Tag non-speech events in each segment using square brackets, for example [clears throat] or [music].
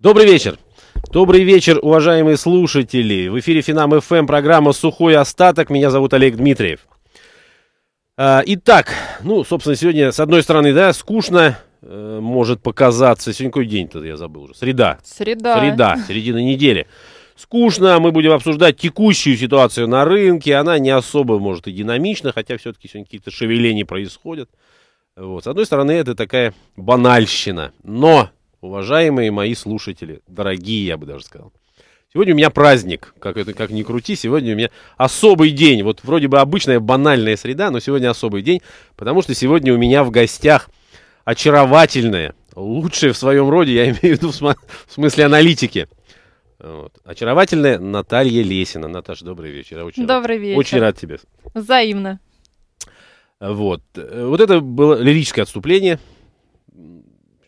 Добрый вечер. Добрый вечер, уважаемые слушатели. В эфире Финам ФМ, программа «Сухой остаток». Меня зовут Олег Дмитриев. А, итак, ну, собственно, сегодня, с одной стороны, да, скучно э, может показаться. Сегодня какой день-то я забыл уже? Среда. Среда. Среда, середина недели. Скучно, мы будем обсуждать текущую ситуацию на рынке. Она не особо, может, и динамична, хотя все-таки сегодня какие-то шевеления происходят. Вот. С одной стороны, это такая банальщина. Но уважаемые мои слушатели, дорогие, я бы даже сказал. Сегодня у меня праздник, как это как ни крути, сегодня у меня особый день. Вот вроде бы обычная банальная среда, но сегодня особый день, потому что сегодня у меня в гостях очаровательная, лучшая в своем роде, я [laughs] имею в виду в, см- в смысле аналитики. Вот. Очаровательная Наталья Лесина. Наташа, добрый вечер. очень добрый рад, вечер. Очень рад тебе. Взаимно. Вот. Э, вот это было лирическое отступление.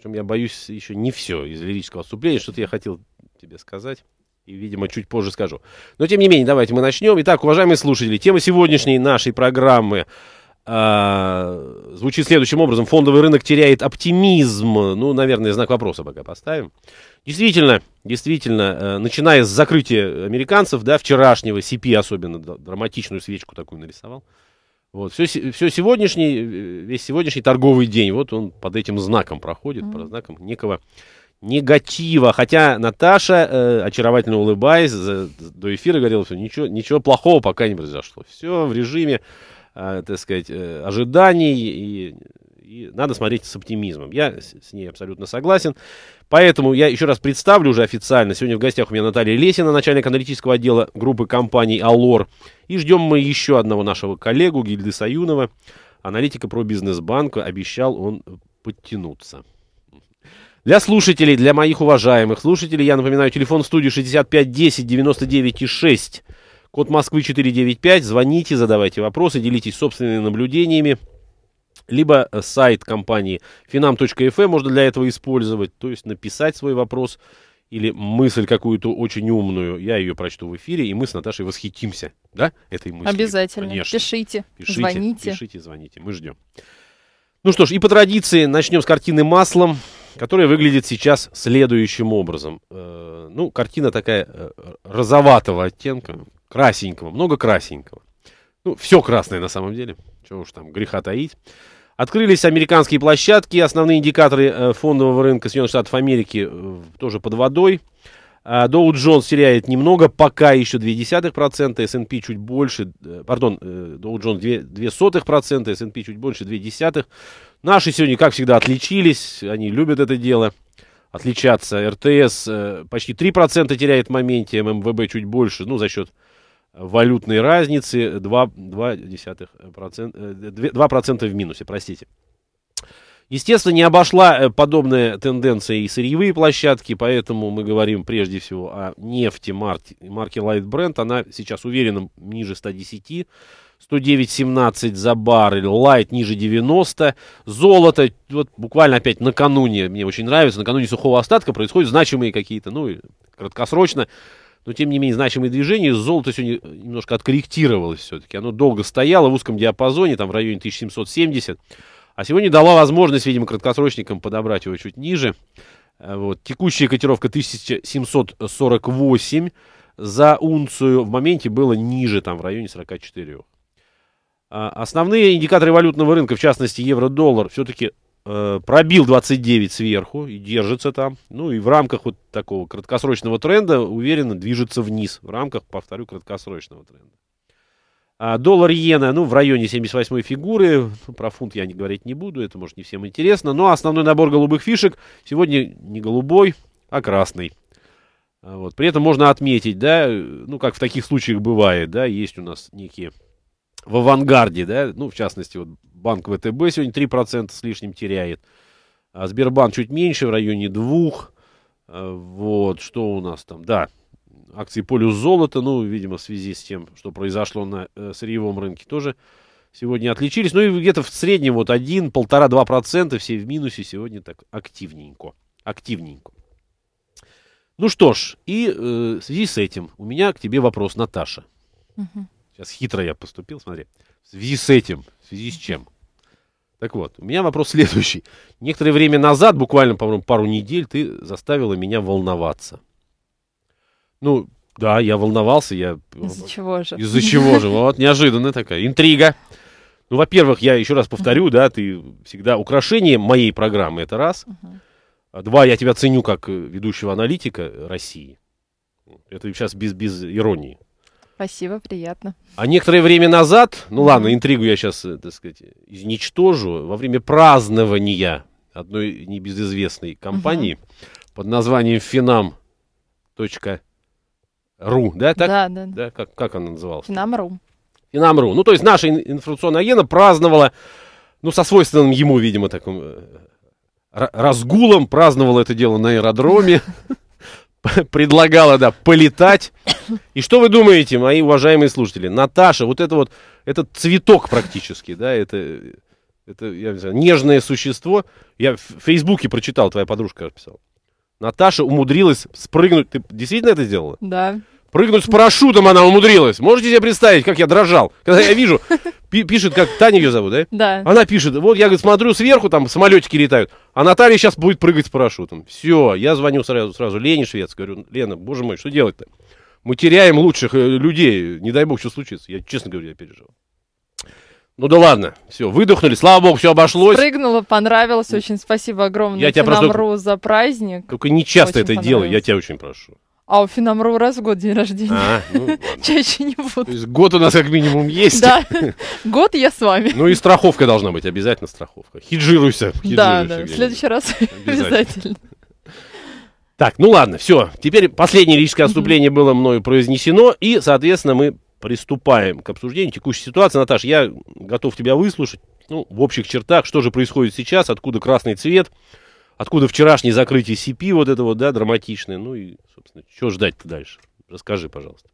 Причем я боюсь еще не все из лирического вступления. Что-то я хотел тебе сказать. И, видимо, чуть позже скажу. Но, тем не менее, давайте мы начнем. Итак, уважаемые слушатели, тема сегодняшней нашей программы э, звучит следующим образом. Фондовый рынок теряет оптимизм. Ну, наверное, знак вопроса пока поставим. Действительно, действительно, э, начиная с закрытия американцев, да, вчерашнего, CP особенно драматичную свечку такую нарисовал. Вот, все, все сегодняшний, э, весь сегодняшний торговый день, вот он под этим знаком проходит, mm-hmm. под знаком некого негатива. Хотя Наташа, э, очаровательно улыбаясь, за, до эфира говорила, что ничего, ничего плохого пока не произошло. Все в режиме, э, так сказать, э, ожиданий и и надо смотреть с оптимизмом. Я с ней абсолютно согласен. Поэтому я еще раз представлю уже официально. Сегодня в гостях у меня Наталья Лесина, начальник аналитического отдела группы компаний «Алор». И ждем мы еще одного нашего коллегу Гильды Саюнова, аналитика про бизнес-банка. Обещал он подтянуться. Для слушателей, для моих уважаемых слушателей, я напоминаю, телефон студии 6510 99 6. Код Москвы 495. Звоните, задавайте вопросы, делитесь собственными наблюдениями либо э, сайт компании finam.fm можно для этого использовать, то есть написать свой вопрос или мысль какую-то очень умную, я ее прочту в эфире, и мы с Наташей восхитимся, да, этой мыслью. Обязательно. Конечно. Пишите, пишите, звоните. Пишите, звоните, мы ждем. Ну что ж, и по традиции начнем с картины маслом, которая выглядит сейчас следующим образом. Э, ну, картина такая э, розоватого оттенка, красенького, много красенького. Ну, все красное на самом деле, чего уж там греха таить. Открылись американские площадки, основные индикаторы э, фондового рынка Соединенных Штатов Америки э, тоже под водой. Доу а, Джонс теряет немного, пока еще 0,2%, S&P чуть больше, э, пардон, Доу Джонс 0,02%, S&P чуть больше 0,2%. Наши сегодня, как всегда, отличились, они любят это дело, отличаться. РТС почти 3% теряет в моменте, ММВБ чуть больше, ну, за счет валютной разницы 2, 2, десятых процент, 2 э, процента в минусе, простите. Естественно, не обошла э, подобная тенденция и сырьевые площадки, поэтому мы говорим прежде всего о нефти марки, марки Light Brent. Она сейчас уверенно ниже 110, 109.17 за баррель, Light ниже 90, золото, вот буквально опять накануне, мне очень нравится, накануне сухого остатка происходят значимые какие-то, ну, краткосрочно, но тем не менее значимые движения. Золото сегодня немножко откорректировалось все-таки. Оно долго стояло в узком диапазоне, там в районе 1770. А сегодня дала возможность, видимо, краткосрочникам подобрать его чуть ниже. Э, вот. Текущая котировка 1748 за унцию в моменте было ниже, там в районе 44. А, основные индикаторы валютного рынка, в частности евро-доллар, все-таки Э, пробил 29 сверху и держится там. Ну и в рамках вот такого краткосрочного тренда уверенно движется вниз. В рамках, повторю, краткосрочного тренда. А доллар иена, ну, в районе 78 фигуры. Ну, про фунт я не говорить не буду, это, может, не всем интересно. Но ну, а основной набор голубых фишек сегодня не голубой, а красный. А вот. При этом можно отметить, да, э, ну, как в таких случаях бывает, да, есть у нас некие в авангарде, да, ну, в частности, вот банк ВТБ сегодня 3% с лишним теряет, а Сбербанк чуть меньше, в районе 2, э, вот, что у нас там, да, акции полюс золота, ну, видимо, в связи с тем, что произошло на э, сырьевом рынке, тоже сегодня отличились, ну, и где-то в среднем вот 1, 1,5-2% все в минусе сегодня так активненько, активненько. Ну что ж, и э, в связи с этим у меня к тебе вопрос, Наташа. Угу. Сейчас хитро я поступил, смотри. В связи с этим, в связи с чем? Так вот, у меня вопрос следующий. Некоторое время назад, буквально, по-моему, пару недель, ты заставила меня волноваться. Ну, да, я волновался, я... Из-за чего же? Из-за чего же? Вот, неожиданная такая интрига. Ну, во-первых, я еще раз повторю, да, ты всегда украшение моей программы, это раз. А два, я тебя ценю как ведущего аналитика России. Это сейчас без, без иронии. Спасибо, приятно. А некоторое время назад, ну ладно, интригу я сейчас, э, так сказать, изничтожу, во время празднования одной небезызвестной компании угу. под названием finam.ru, да, так? Да, да. да как, как она называлась? Finam.ru. Finam.ru. Ну, то есть наша информационная агена праздновала, ну, со свойственным ему, видимо, таким э, разгулом, праздновала это дело на аэродроме. [laughs] [laughs] предлагала, да, полетать. И что вы думаете, мои уважаемые слушатели? Наташа, вот это вот, этот цветок практически, да, это, это я не знаю, нежное существо. Я в Фейсбуке прочитал, твоя подружка писала. Наташа умудрилась спрыгнуть. Ты действительно это сделала? Да. Прыгнуть с парашютом она умудрилась. Можете себе представить, как я дрожал? Когда я вижу, [laughs] пишет, как Таня ее зовут, да? Да. Она пишет, вот я, говорит, смотрю сверху, там самолетики летают, а Наталья сейчас будет прыгать с парашютом. Все, я звоню сразу, сразу Лене Швец, говорю, Лена, боже мой, что делать-то? Мы теряем лучших э, людей, не дай бог, что случится. Я, честно говорю, я переживал. Ну да ладно, все, выдохнули, слава богу, все обошлось. Прыгнула, понравилось, очень спасибо огромное я тебя прошу... за праздник. Только не часто очень это делаю, я тебя очень прошу. А у Финамру раз в год день рождения. А, ну, Чаще [laughs] не буду. То есть год у нас как минимум есть. Да, [laughs] год я с вами. Ну и страховка должна быть, обязательно страховка. Хиджируйся. да, да, в следующий раз [laughs] обязательно. Так, ну ладно, все. Теперь последнее лирическое отступление было мною произнесено, и, соответственно, мы приступаем к обсуждению текущей ситуации. Наташ, я готов тебя выслушать. Ну, в общих чертах, что же происходит сейчас, откуда красный цвет, Откуда вчерашнее закрытие CP вот это вот, да, драматичное. Ну и, собственно, что ждать-то дальше? Расскажи, пожалуйста.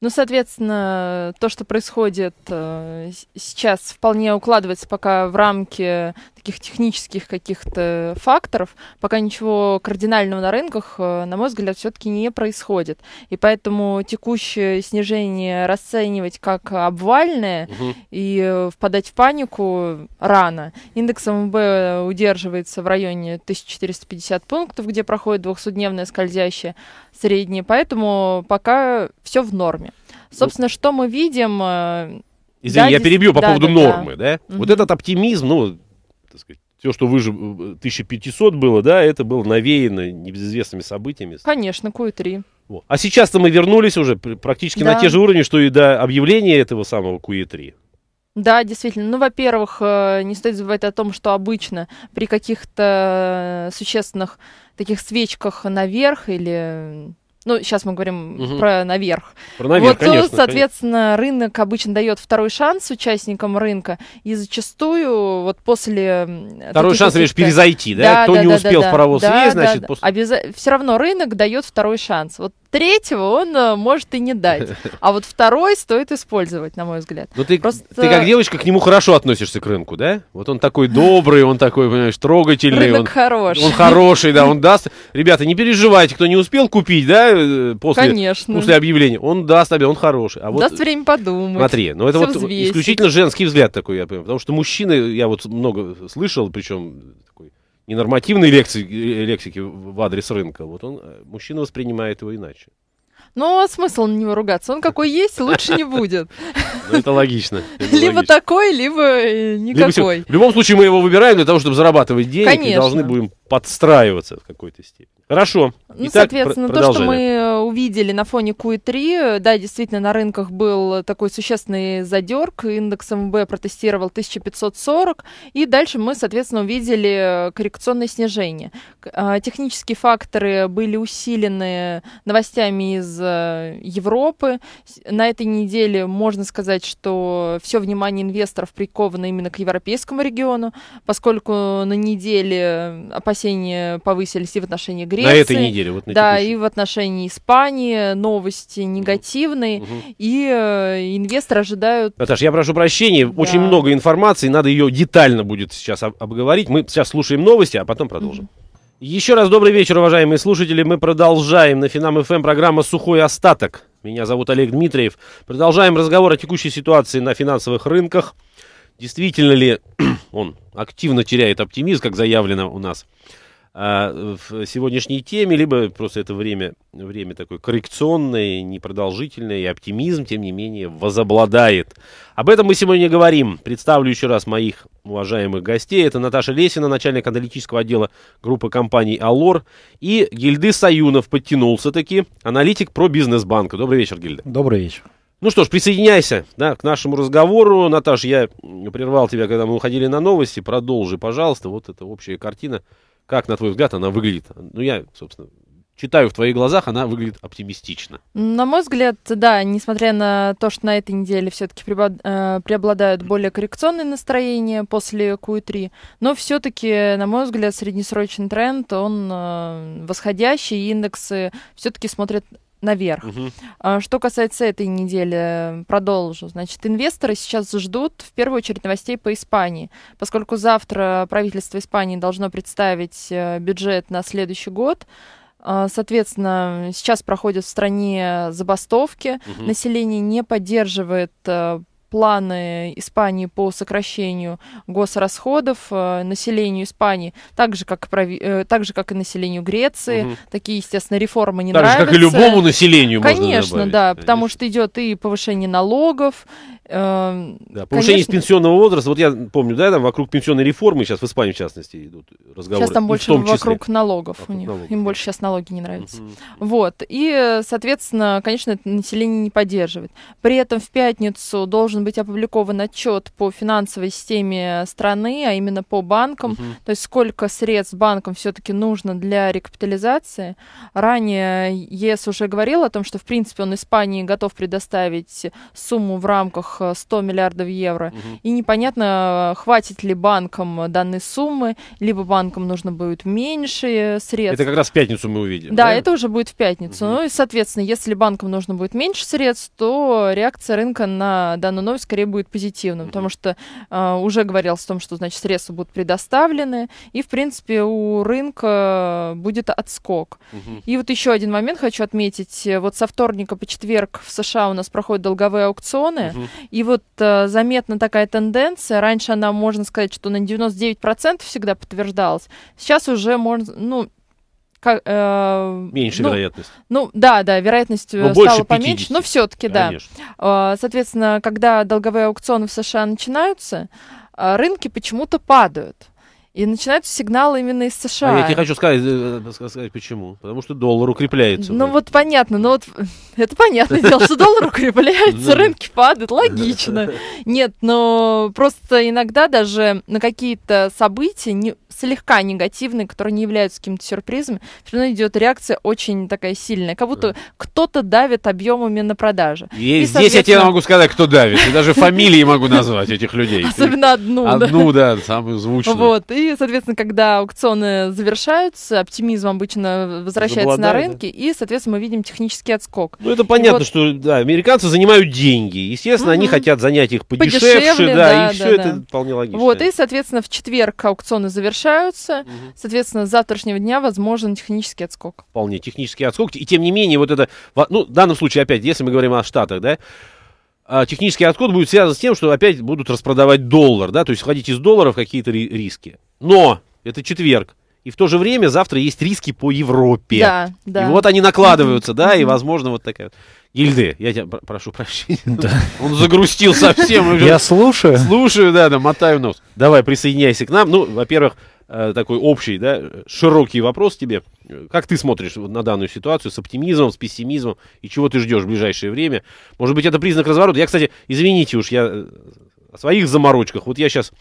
Ну, соответственно, то, что происходит э, сейчас, вполне укладывается пока в рамки таких технических каких-то факторов, пока ничего кардинального на рынках, э, на мой взгляд, все-таки не происходит. И поэтому текущее снижение расценивать как обвальное угу. и э, впадать в панику рано. Индекс МВБ удерживается в районе 1450 пунктов, где проходит 200-дневное скользящее среднее, поэтому пока все в норме. Ну. Собственно, что мы видим, э, Извини, да, я перебью по да, поводу да, нормы, да? да? Угу. Вот этот оптимизм, ну, так сказать, все, что выше 1500 э, было, да, это было навеяно небезызвестными событиями. Конечно, Q3. Вот. А сейчас-то мы вернулись уже практически да. на те же уровни, что и до объявления этого самого QE3. Да, действительно. Ну, во-первых, э, не стоит забывать о том, что обычно при каких-то существенных таких свечках наверх или ну, сейчас мы говорим угу. про наверх. Про наверх, вот, э, конечно. соответственно, конечно. рынок обычно дает второй шанс участникам рынка, и зачастую вот после... Второй шанс, видишь, перезайти, да? да Кто да, не да, успел да, в паровоз да, съесть, да, значит... Да. После... Обяз... Все равно рынок дает второй шанс. Вот третьего он э, может и не дать. [laughs] А вот второй стоит использовать, на мой взгляд. Ну ты, Просто... ты как девочка к нему хорошо относишься к рынку, да? Вот он такой [laughs] добрый, он такой, понимаешь, трогательный. Рынок он хороший. Он хороший, да, он даст. Ребята, не переживайте, кто не успел купить, да, э, после, Конечно. после объявления. Он даст, он хороший. А вот, даст время подумать. Смотри, ну это вот взвесить. исключительно женский взгляд такой, я понимаю. Потому что мужчины, я вот много слышал, причем такой ненормативной лекции, э, лексики в адрес рынка, вот он, э, мужчина воспринимает его иначе. Но ну, а смысл на него ругаться. Он какой есть, лучше не будет. Ну, это логично. либо такой, либо э, никакой. в любом случае мы его выбираем для того, чтобы зарабатывать деньги, И должны будем подстраиваться в какой-то степени. Хорошо. Ну, Итак, соответственно, то, что мы э, увидели на фоне Q3, e да, действительно, на рынках был такой существенный задерг, индекс МВБ протестировал 1540, и дальше мы, соответственно, увидели э, коррекционное снижение. А, технические факторы были усилены новостями из э, Европы. На этой неделе можно сказать, что все внимание инвесторов приковано именно к европейскому региону, поскольку на неделе опасения опасения повысились и в отношении Греции. На этой неделе, вот на Да, текущей. и в отношении Испании новости негативные, угу. и э, инвесторы ожидают... Наташа, я прошу прощения, да. очень много информации, надо ее детально будет сейчас об- обговорить. Мы сейчас слушаем новости, а потом продолжим. Угу. Еще раз добрый вечер, уважаемые слушатели. Мы продолжаем на Финам ФМ эм программа «Сухой остаток». Меня зовут Олег Дмитриев. Продолжаем разговор о текущей ситуации на финансовых рынках. Действительно ли [clears throat] он активно теряет оптимизм, как заявлено у нас а, в сегодняшней теме, либо просто это время, время такое коррекционное, непродолжительное, и оптимизм, тем не менее, возобладает. Об этом мы сегодня говорим. Представлю еще раз моих уважаемых гостей. Это Наташа Лесина, начальник аналитического отдела группы компаний «Алор», и Гильды Саюнов подтянулся-таки, аналитик про бизнес-банка. Добрый вечер, Гильда. Добрый вечер. Ну что ж, присоединяйся да, к нашему разговору. Наташ, я прервал тебя, когда мы уходили на новости. Продолжи, пожалуйста, вот эта общая картина – как, на твой взгляд, она выглядит? Ну, я, собственно, читаю в твоих глазах, она выглядит оптимистично. На мой взгляд, да, несмотря на то, что на этой неделе все-таки э, преобладают более коррекционные настроения после Q3, но все-таки, на мой взгляд, среднесрочный тренд, он э, восходящий, индексы все-таки смотрят наверх. Угу. Что касается этой недели, продолжу. Значит, инвесторы сейчас ждут в первую очередь новостей по Испании, поскольку завтра правительство Испании должно представить э, бюджет на следующий год. А, соответственно, сейчас проходят в стране забастовки, угу. население не поддерживает э, планы Испании по сокращению госрасходов э, населению Испании, так же, как, прави... Э, так же, как и населению Греции. Угу. Такие, естественно, реформы не так нравятся. Так же, как и любому населению, Конечно, добавить, да, конечно. Э, потому что идет и повышение налогов, Эм, да, повышение конечно... из пенсионного возраста, вот я помню, да, там вокруг пенсионной реформы сейчас в Испании, в частности, идут разговоры. Сейчас там больше числе. вокруг налогов вокруг у них, налогов. им больше сейчас налоги не нравятся. Вот, и, соответственно, конечно, это население не поддерживает. При этом в пятницу должен быть опубликован отчет по финансовой системе страны, а именно по банкам, то есть сколько средств банкам все-таки нужно для рекапитализации. Ранее ЕС уже говорил о том, что, в принципе, он Испании готов предоставить сумму в рамках их э, 100 миллиардов евро. Угу. И непонятно, хватит ли банкам данной суммы, либо банкам нужно будет меньше средств. Это как раз в пятницу мы увидим. Да, да? это уже будет в пятницу. Угу. Ну и, соответственно, если банкам нужно будет меньше средств, то реакция рынка на данную новость скорее будет позитивной, угу. потому что э, уже говорилось о том, что, значит, средства будут предоставлены, и, в принципе, у рынка будет отскок. Угу. И вот еще один момент хочу отметить. Э, вот со вторника по четверг в США у нас проходят долговые аукционы, угу. И вот э, заметна такая тенденция. Раньше она, можно сказать, что на 99% всегда подтверждалась. Сейчас уже можно, ну, как, э, меньше ну, вероятность. Ну да, да, вероятность ну, э, стала поменьше, но все-таки да. Э, соответственно, когда долговые аукционы в США начинаются, э, рынки почему-то падают. И начинаются сигналы именно из США. А я тебе хочу сказать, сказать почему. Потому что доллар укрепляется. Ну вот понятно, но вот это понятное [laughs] дело, что доллар укрепляется, ну рынки падают, логично. Нет, но просто иногда даже на какие-то события не, слегка негативные, которые не являются каким-то сюрпризом, все равно идет реакция очень такая сильная, как будто кто-то давит объемами на продажи. И, и здесь я тебе могу сказать, кто давит. И даже фамилии могу назвать этих людей. Особенно одну. Одну, да, самую звучную. Вот. И, соответственно, когда аукционы завершаются, оптимизм обычно возвращается на рынки, и, соответственно, мы видим технический отскок. Ну, это понятно, вот... что да, американцы занимают деньги. Естественно, mm-hmm. они хотят занять их подешевле, подешевле да, да, и да, все да. это вполне логично. Вот, и, соответственно, в четверг аукционы завершаются. Mm-hmm. Соответственно, с завтрашнего дня возможен технический отскок. Вполне технический отскок. И тем не менее, вот это, ну, в данном случае, опять, если мы говорим о Штатах, да, а, технический отскок будет связан с тем, что опять будут распродавать доллар, да, то есть входить из доллара в какие-то риски. Но это четверг и в то же время завтра есть риски по Европе. Да, да. И вот они накладываются, да, и, возможно, вот такая... Гильды, я тебя прошу прощения. [laughs] Да. Он загрустил совсем. Я слушаю. Слушаю, да, да, мотаю нос. Давай, присоединяйся к нам. Ну, во-первых, э, такой общий, да, широкий вопрос тебе. Как ты смотришь на данную ситуацию с оптимизмом, с пессимизмом и чего ты ждешь в ближайшее время? Может быть, это признак разворота? Я, кстати, извините уж, я о своих заморочках. Вот я сейчас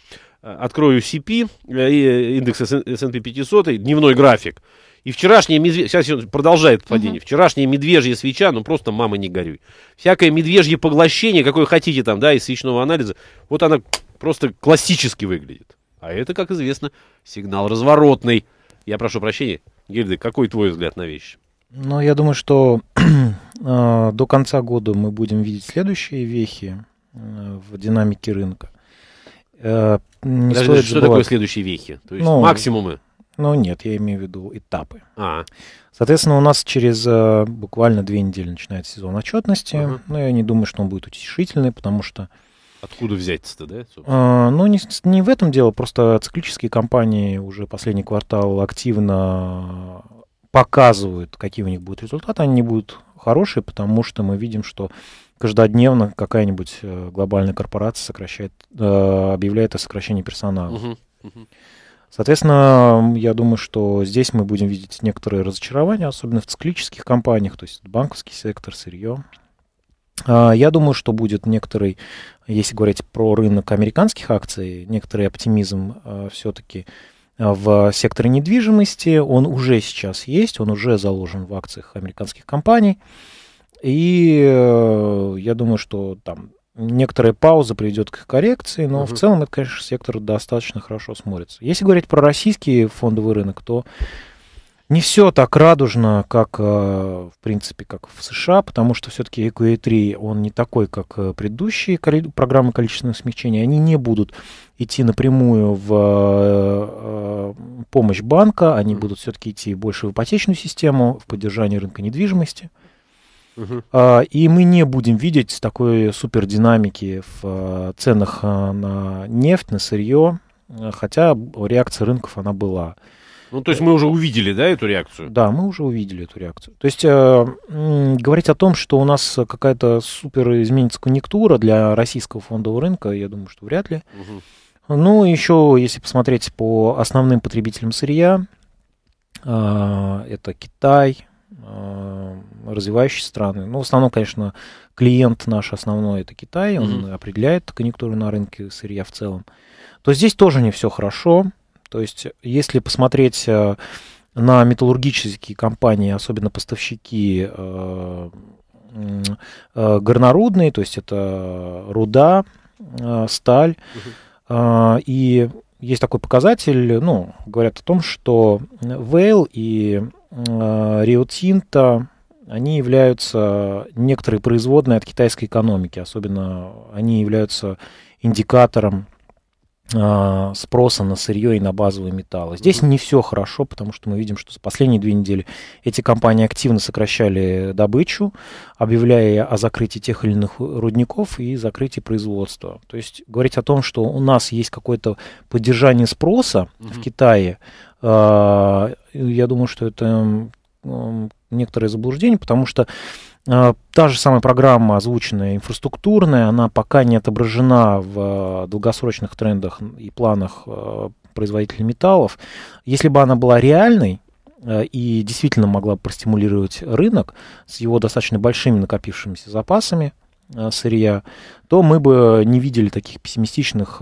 открою CP, э, индекс S&P 500, дневной график. И вчерашняя медвежья... Сейчас продолжает падение. Угу. Вчерашняя медвежья свеча, ну просто мама не горюй. Всякое медвежье поглощение, какое хотите там, да, из свечного анализа, вот она просто классически выглядит. А это, как известно, сигнал разворотный. Я прошу прощения, Гильды, какой твой взгляд на вещи? Ну, я думаю, что [clears throat] э, до конца года мы будем видеть следующие вехи э, в динамике рынка. Э, не Даже, стоит что такое следующие вехи? То есть ну, максимумы? Ну нет, я имею в виду этапы. А. Соответственно, у нас через э, буквально две недели начинает сезон отчетности. Ага. Но ну, я не думаю, что он будет утешительный, потому что... Откуда взять-то, да? А, ну, не, не в этом дело, просто циклические компании уже последний квартал активно показывают, какие у них будут результаты. Они не будут хорошие, потому что мы видим, что каждодневно какая-нибудь э, глобальная корпорация сокращает, э, объявляет о сокращении персонала. Угу, угу. Соответственно, я думаю, что здесь мы будем видеть некоторые разочарования, особенно в циклических компаниях, то есть банковский сектор, сырье. А, я думаю, что будет некоторый, если говорить про рынок американских акций, некоторый оптимизм э, все-таки в секторе недвижимости. Он уже сейчас есть, он уже заложен в акциях американских компаний. И э, я думаю, что там некоторая пауза приведет к коррекции, но угу. в целом это, конечно, сектор достаточно хорошо смотрится. Если говорить про российский фондовый рынок, то не все так радужно, как, э, в принципе, как в США, потому что все-таки EQA3, он не такой, как э, предыдущие программы количественного смягчения. Они не будут идти напрямую в помощь банка, они будут все-таки идти больше в ипотечную систему, в поддержание рынка недвижимости. Угу. Угу. И мы не будем видеть такой супер динамики в а, ценах а, на нефть, на сырье, хотя реакция рынков она была. Ну, то есть мы уже увидели, да, эту реакцию? Да, мы уже увидели эту реакцию. То есть э, говорить о том, что у нас какая-то супер изменится конъюнктура для российского фондового рынка, я думаю, что вряд ли. Угу. Ну, еще, если посмотреть по основным потребителям сырья, э, это Китай, развивающиеся страны. Ну, в основном, конечно, клиент наш основной это Китай, он mm-hmm. определяет конъюнктуру на рынке сырья в целом. То здесь тоже не все хорошо. То есть, если посмотреть э, на металлургические компании, особенно поставщики э, э, горнорудные, то есть это руда, сталь, и есть такой показатель, ну, говорят о том, что Вейл и э, Рио Тинто они являются, некоторые производные от китайской экономики, особенно они являются индикатором э, спроса на сырье и на базовые металлы. Здесь не все хорошо, потому что мы видим, что за последние две недели эти компании активно сокращали добычу, объявляя о закрытии тех или иных рудников и закрытии производства. То есть говорить о том, что у нас есть какое-то поддержание спроса mm-hmm. в Китае, э, я думаю, что это некоторые заблуждения, потому что э, та же самая программа, озвученная инфраструктурная, она пока не отображена в э, долгосрочных трендах и планах э, производителей металлов. Если бы она была реальной, и действительно могла простимулировать рынок с его достаточно большими накопившимися запасами сырья, то мы бы не видели таких пессимистичных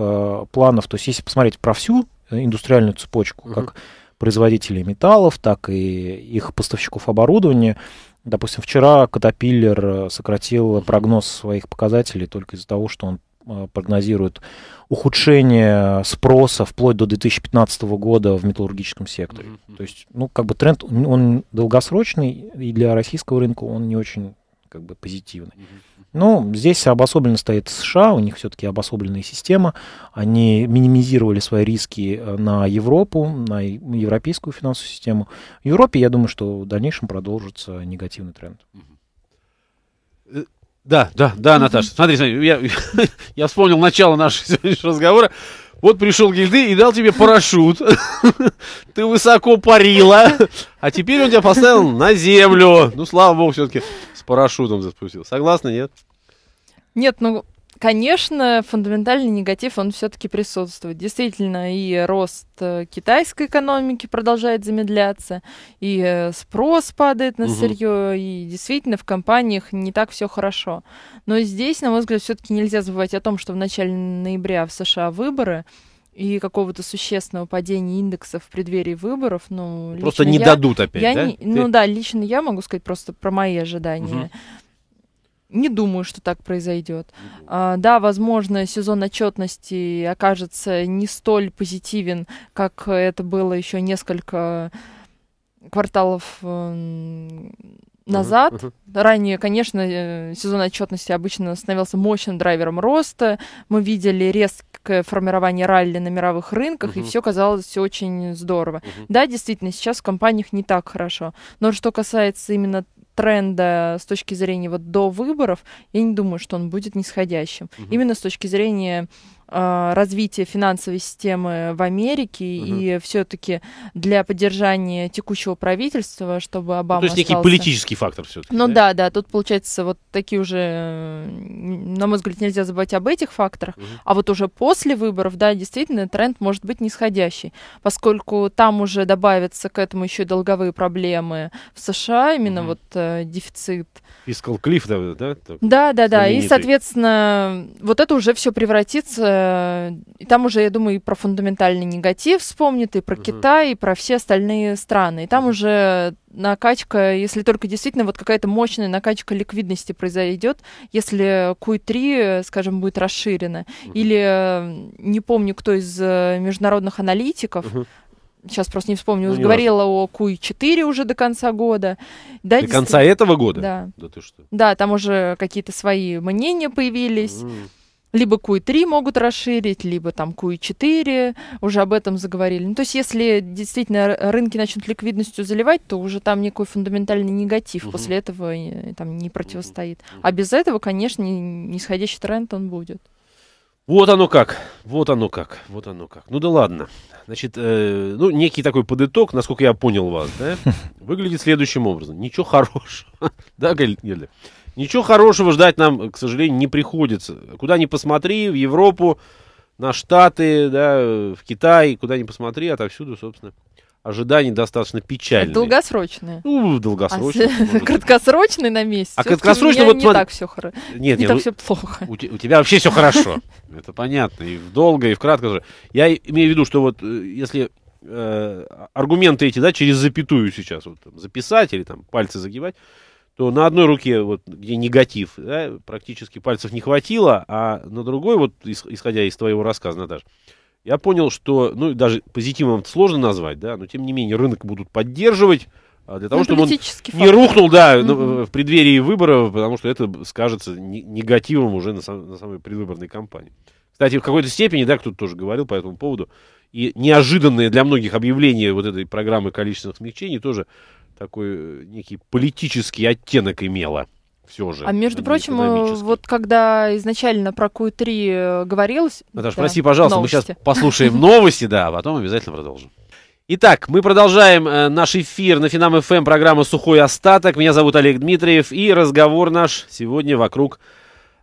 планов. То есть, если посмотреть про всю индустриальную цепочку, угу. как производителей металлов, так и их поставщиков оборудования. Допустим, вчера Катапиллер э, сократил прогноз своих показателей только из-за того, что он э, прогнозирует ухудшение спроса вплоть до 2015 года в металлургическом секторе. Mm-hmm. То есть, ну, как бы тренд, он долгосрочный, и для российского рынка он не очень как бы позитивный. Но здесь обособленно стоит США, у них все-таки обособленная система. Они минимизировали свои риски э, на Европу, на европейскую финансовую систему. В Европе, я думаю, что в дальнейшем продолжится негативный тренд. Э, да, да, да, Наташа. Смотри, смотри я, [laughs] я вспомнил начало нашего [laughs] сегодняшнего разговора. Вот пришел Гильды и дал тебе парашют. [laughs] Ты высоко парила. А теперь он тебя поставил на землю. Ну, слава богу, все-таки парашютом запустил. Согласны, нет? Нет, ну, конечно, фундаментальный негатив, он все-таки присутствует. Действительно, и рост э, китайской экономики продолжает замедляться, и э, спрос падает на угу. сырье, и действительно в компаниях не так все хорошо. Но здесь, на мой взгляд, все-таки нельзя забывать о том, что в начале ноября в США выборы, и какого-то существенного падения индексов в преддверии выборов, ну просто не я, дадут опять, я да? Не, Ты... Ну да, лично я могу сказать просто про мои ожидания. Угу. Не думаю, что так произойдет. А, да, возможно, сезон отчетности окажется не столь позитивен, как это было еще несколько кварталов эм, назад. Uh-huh. Ранее, конечно, э, сезон отчетности обычно становился мощным драйвером роста. Мы видели резкое формирование ралли на мировых рынках, uh-huh. и все казалось все очень здорово. Uh-huh. Да, действительно, сейчас в компаниях не так хорошо. Но что касается именно тренда с точки зрения вот до выборов, я не думаю, что он будет нисходящим. Угу. Именно с точки зрения а, развития финансовой системы в Америке угу. и все-таки для поддержания текущего правительства, чтобы Обама. Ну, то есть остался... некий политический фактор все-таки. Ну да? да, да, тут получается вот такие уже, на мой взгляд, нельзя забывать об этих факторах, угу. а вот уже после выборов, да, действительно тренд может быть нисходящий, поскольку там уже добавятся к этому еще и долговые проблемы в США, именно угу. вот э, дефицит. Фискал клифф, да, да? Да, да, да, и соответственно вот это уже все превратится Э, и там уже, я думаю, и про фундаментальный негатив вспомнит, и про угу. Китай, и про все остальные страны. И там угу. уже накачка, если только действительно вот какая-то мощная накачка ликвидности произойдет, если Q3, скажем, будет расширена. Угу. Или э, не помню, кто из э, международных аналитиков. Угу сейчас просто не вспомню, ну, не говорила важно. о Q4 уже до конца года. Да, до конца этого года? Да. Да, ты что? да там уже какие-то свои мнения появились. Mm либо Q3 могут расширить, либо там Q4, уже об этом заговорили. Ну, то есть, если действительно рынки начнут ликвидностью заливать, то уже там никакой фундаментальный негатив угу. после этого там не противостоит. Угу. А без этого, конечно, нисходящий тренд он будет. Вот оно как, вот оно как, вот оно как. Ну да ладно. Значит, э, ну некий такой подыток, насколько я понял вас, да, [laughs] выглядит следующим образом. Ничего хорошего, [laughs] да, Гель Гильда? Ничего хорошего ждать нам, к сожалению, не приходится. Куда ни посмотри, в Европу, на Штаты, да, в Китай, куда ни посмотри, отовсюду, собственно, ожидания достаточно печальные. Долгосрочные. Ну, долгосрочные. А краткосрочные на месяц. А краткосрочно вот... Не так все хорошо. Нет, не так все плохо. У тебя вообще все хорошо. [laughs] Это понятно. И в долго, и в кратко. Я имею в виду, что вот э, если э, аргументы эти, да, через запятую сейчас вот, записать или там пальцы загибать, то на одной руке, вот, где негатив, да, практически пальцев не хватило, а на другой, вот, исходя из твоего рассказа, Наташа, я понял, что, ну, даже позитивом сложно назвать, да, но тем не менее рынок будут поддерживать, а, для того, ну, чтобы он факт. не рухнул, да, угу. в преддверии выборов, потому что это скажется негативом уже на, сам, на самой предвыборной кампании. Кстати, в какой-то степени, да, кто-то тоже говорил по этому поводу, и неожиданное для многих объявление вот этой программы количественных смягчений тоже такой э, некий политический оттенок имела все же. А между э, прочим, э, вот когда изначально про Q3 говорилось... Наташа, да, прости, пожалуйста, новости. мы сейчас послушаем новости, да, а потом обязательно продолжим. Итак, мы продолжаем наш эфир на Финам ФМ, программа «Сухой остаток». Меня зовут Олег Дмитриев, и разговор наш сегодня вокруг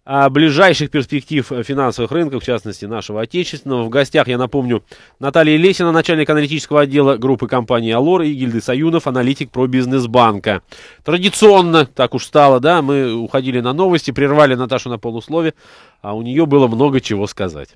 а, ближайших перспектив э, финансовых рынков, в частности нашего отечественного. В гостях, я напомню, Наталья Лесина, начальник аналитического отдела группы компании «Алор» и Гильды Союнов, аналитик про бизнес-банка. Традиционно, так уж стало, да, мы уходили на новости, прервали Наташу на полуслове, а у нее было много чего сказать.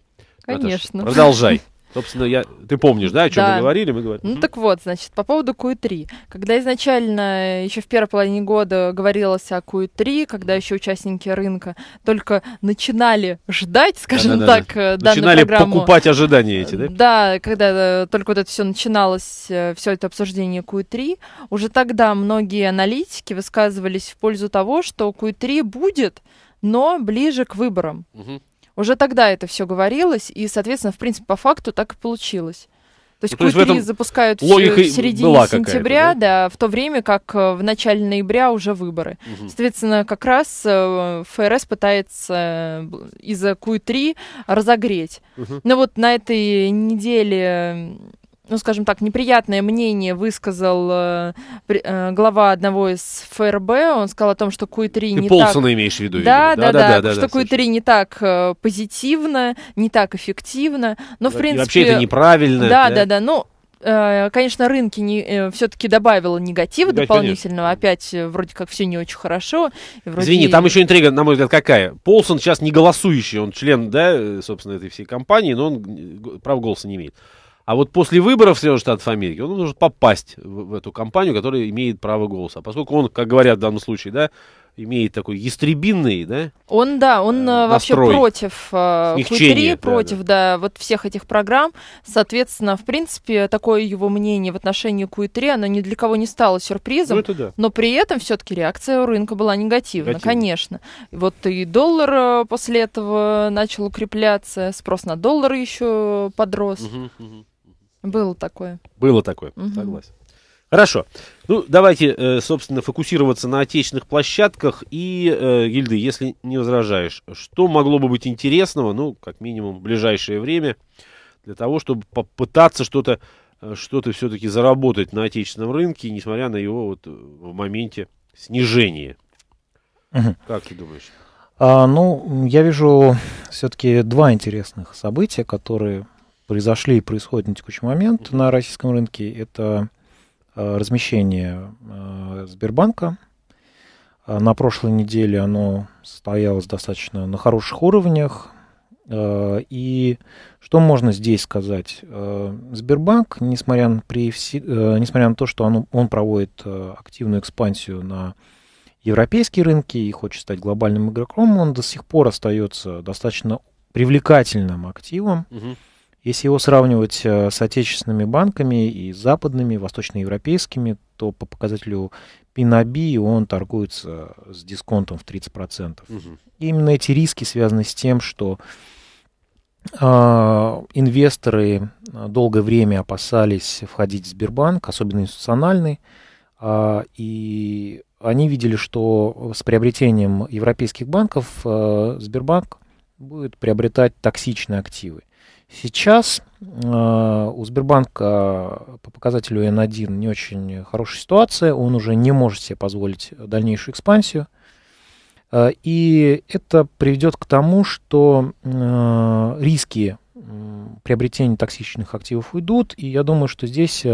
Конечно. Наташа, продолжай. [laughs] Собственно, я, ты помнишь, да, о чем да. мы говорили? Мы говорили. Ну угу. так вот, значит, по поводу Q3. Когда изначально еще в первой половине года говорилось о Q3, когда еще участники рынка только начинали ждать, скажем да, да, так, э, данную начинали программу. покупать ожидания эти, да? Да, когда э, только вот это все начиналось, э, все это обсуждение Q3, уже тогда многие аналитики высказывались в пользу того, что Q3 будет, но ближе к выборам. Угу. Уже тогда это все говорилось, и, соответственно, в принципе, по факту так и получилось. То есть ну, Q3 запускают в, в середине сентября, да? да, в то время как э, в начале ноября уже выборы. Угу. Соответственно, как раз э, ФРС пытается э, из-за Q3 разогреть. Угу. Но вот на этой неделе ну, скажем так, неприятное мнение высказал э, при, э, глава одного из ФРБ. Он сказал о том, что Куи-3 не Полсона так... имеешь в виду? Да, да, да, да, да, да, что да, Куи-3 не так э, позитивно, не так эффективно. Но, в и принципе... вообще это неправильно. Да, да, да. да ну, э, конечно, рынки не, э, все-таки добавило негатива да, дополнительного. Конечно. Опять э, вроде как все не очень хорошо. Вроде... Извини, там еще интрига, на мой взгляд, какая. Полсон сейчас не голосующий, он член, да, собственно, этой всей компании, но он прав голоса не имеет. А вот после выборов в Соединенных Штатов Америки он должен попасть в, в эту компанию, которая имеет право голоса. Поскольку он, как говорят в данном случае, да, имеет такой ястребинный, да? Он, да, он э, э вообще против э, q против, да, да. да, вот всех этих программ. Соответственно, в принципе, такое его мнение в отношении q оно ни для кого не стало сюрпризом. Ну, это да. Но при этом все-таки реакция у рынка была негативна, Негативно. конечно. Вот и доллар э, после этого начал укрепляться, спрос на доллар еще подрос. Угу, угу. Было такое. Было такое, угу. согласен. Хорошо. Ну, давайте, э, собственно, фокусироваться на отечественных площадках. И, э, Гильды, если не возражаешь, что могло бы быть интересного, ну, как минимум, в ближайшее время, для того, чтобы попытаться что-то э, что-то все-таки заработать на отечественном рынке, несмотря на его вот в моменте снижения. Угу. Как ты думаешь? А, ну, я вижу все-таки два интересных события, которые произошли и происходят на текущий момент на российском рынке, это а, размещение а, Сбербанка. А, на прошлой неделе оно состоялось достаточно на хороших уровнях. И что можно здесь сказать? Сбербанк, несмотря на, при, несмотря на то, что он, он проводит активную экспансию на европейские рынки и хочет стать глобальным игроком, он до сих пор остается достаточно привлекательным активом. Uh-huh если его сравнивать э, с отечественными банками и западными, восточноевропейскими, то по показателю Пинаби он торгуется с дисконтом в 30%. Угу. именно эти риски связаны с тем, что а, инвесторы э, долгое время опасались входить в Сбербанк, особенно институциональный, а, и они видели, что с приобретением европейских банков э, Сбербанк будет приобретать токсичные активы. Сейчас э, у Сбербанка по показателю N1 не очень хорошая ситуация, он уже не может себе позволить дальнейшую экспансию. Э, и это приведет к тому, что э, риски приобретения токсичных активов уйдут, и я думаю, что здесь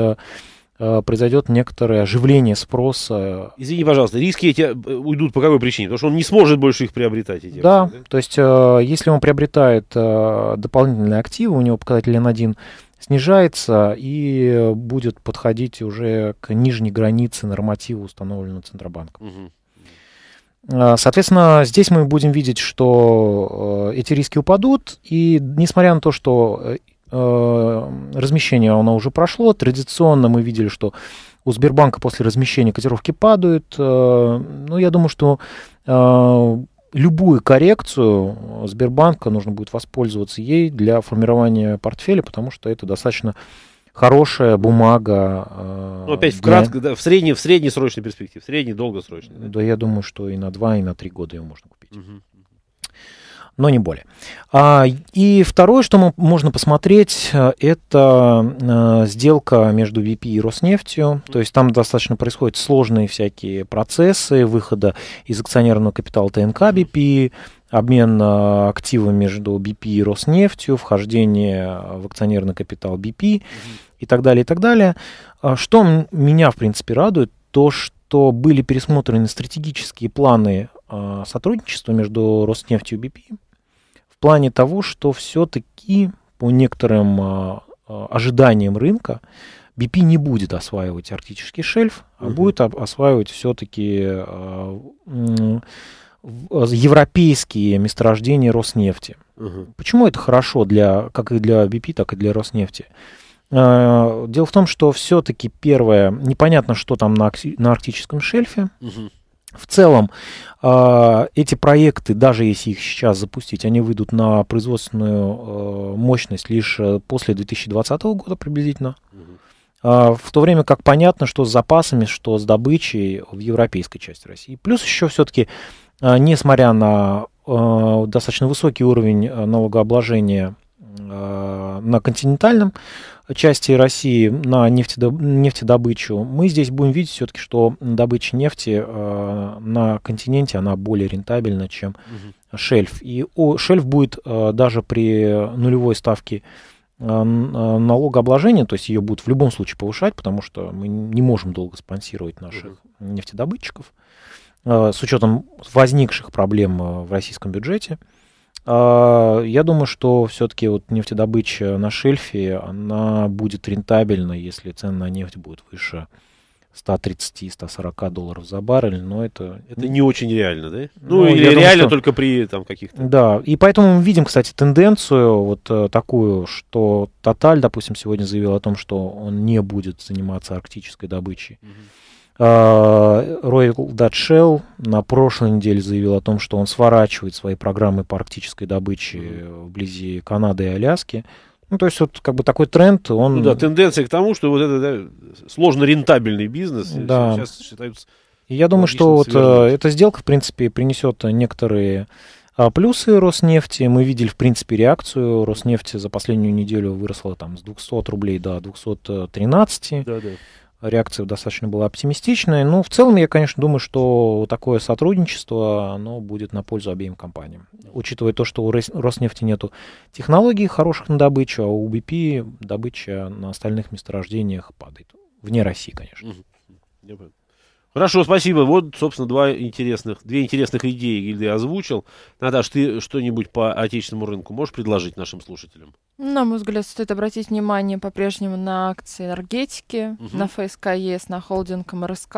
Э, произойдет некоторое оживление спроса. Извини, пожалуйста, риски эти э, уйдут по какой причине? Потому что он не сможет больше их приобретать. Эти да, акции, то есть э, если он приобретает дополнительные активы, у него показатель N1 снижается и будет подходить уже к нижней границе норматива, установленного Центробанком. Угу. Соответственно, здесь мы будем видеть, что эти риски упадут, и несмотря на то, что Э, размещение оно уже прошло. Традиционно мы видели, что у Сбербанка после размещения котировки падают. Э, ну, я думаю, что э, любую коррекцию Сбербанка нужно будет воспользоваться ей для формирования портфеля, потому что это достаточно хорошая бумага. Ну, опять вкратце, для... да, в, средней в среднесрочной перспективе, в средней долгосрочной. Да? да, я думаю, что и на 2, и на 3 года ее можно купить. Угу но не более. А, и второе, что мы, можно посмотреть, э, это э, сделка между VP и Роснефтью. То есть там достаточно происходят сложные всякие процессы выхода из акционерного капитала ТНК BP, обмен э, активами между BP и Роснефтью, вхождение в акционерный капитал BP и так далее, и так далее. А, что меня, в принципе, радует, то, что были пересмотрены стратегические планы э, сотрудничество между Роснефтью и BP в плане того, что все-таки по некоторым э, э, ожиданиям рынка BP не будет осваивать арктический шельф, а угу. будет осваивать все-таки э, европейские месторождения Роснефти. Угу. Почему это хорошо для, как и для BP, так и для Роснефти? Дело в том, что все-таки первое, непонятно, что там на, на арктическом шельфе. Угу. В целом, а, эти проекты, даже если их сейчас запустить, они выйдут на производственную а, мощность лишь э, после 2020 года приблизительно. А, в то время как понятно, что с запасами, что с добычей в европейской части России. Плюс еще все-таки, несмотря на достаточно высокий уровень налогообложения Э, на континентальном части России на нефтедоб... нефтедобычу, мы здесь будем видеть все-таки, что добыча нефти э, на континенте, она более рентабельна, чем шельф. И шельф будет э, даже при нулевой ставке налогообложения, то есть ее будут в любом случае повышать, потому что мы не можем долго спонсировать наших угу. нефтедобытчиков, с учетом возникших проблем в российском бюджете – а, я думаю, что все-таки вот нефтедобыча на шельфе, она будет рентабельна, если цены на нефть будут выше 130-140 долларов за баррель, но это... Это не очень реально, да? Ну, ну или реально думаю, что... только при там каких-то... Да, и поэтому мы видим, кстати, тенденцию вот э, такую, что Тоталь, допустим, сегодня заявил о том, что он не будет заниматься арктической добычей. Угу. А, Royal Dutch Shell на прошлой неделе заявил о том, что он сворачивает свои программы по арктической добыче вблизи Канады и Аляски. Ну, то есть, вот как бы такой тренд, он... Ну да, тенденция к тому, что вот это да, сложно рентабельный бизнес да. сейчас считаются... И я думаю, что вот э, свежим. эта сделка, в принципе, принесет некоторые а, плюсы Роснефти. Мы видели, в принципе, реакцию. Роснефти за последнюю неделю выросла там с 200 рублей до 213. Да, да реакция достаточно была оптимистичная, Но ну, в целом я, конечно, думаю, что такое сотрудничество, оно будет на пользу обеим компаниям. Учитывая то, что у Роснефти нету технологий хороших на добычу, а у BP добыча на остальных месторождениях падает. Вне России, конечно. Я понял. Хорошо, спасибо. Вот, собственно, два интересных, две интересных идеи Гильды озвучил. Наташ, ты что-нибудь по отечественному рынку можешь предложить нашим слушателям? На мой взгляд, стоит обратить внимание по-прежнему на акции энергетики, угу. на ФСК ЕС, на холдинг МРСК.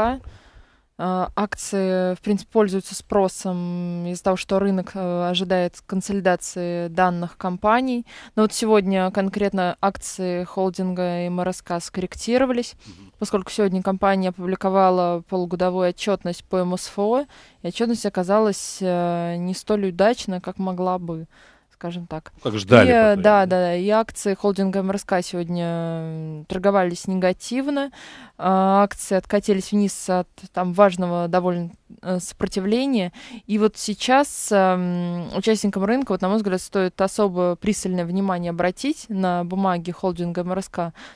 А, акции, в принципе, пользуются спросом из-за того, что рынок э, ожидает консолидации данных компаний. Но вот сегодня конкретно акции холдинга и МРСК скорректировались, поскольку сегодня компания опубликовала полугодовую отчетность по МСФО, и отчетность оказалась э, не столь удачна, как могла бы скажем так. Ну, как ждали. И, э, да, да, да. И акции холдинга МРСК сегодня торговались негативно. Э, акции откатились вниз от там важного довольно э, сопротивления. И вот сейчас эм, участникам рынка, вот, на мой взгляд, стоит особо пристальное внимание обратить на бумаги холдинга МРСК.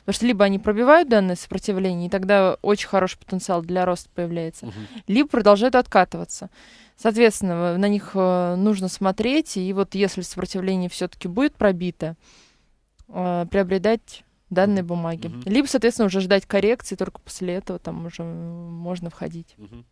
Потому что либо они пробивают данное сопротивление, и тогда очень хороший потенциал для роста появляется, угу. либо продолжают откатываться. Соответственно, на них э, нужно смотреть, и вот если сопротивление все-таки будет пробито, э, приобретать данные бумаги. Угу. Либо, соответственно, уже ждать коррекции, только после этого там уже э, можно входить. Угу.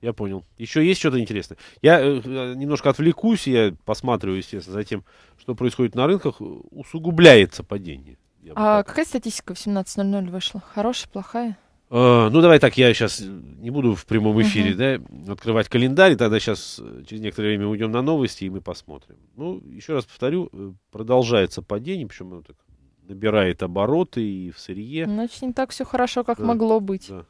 Я понял. Еще есть что-то интересное? Я немножко отвлекусь, я посматриваю, естественно, за тем, что происходит на рынках. Усугубляется падение. А так... какая статистика в 17.00 вышла? Хорошая, плохая? А, ну, давай так, я сейчас не буду в прямом эфире uh-huh. да, открывать календарь, тогда сейчас э, через некоторое время уйдем на новости, и мы посмотрим. Ну, еще раз повторю, э, продолжается падение, причем оно так набирает обороты и в сырье. Значит, ну, не так все хорошо, как да, могло быть. Да,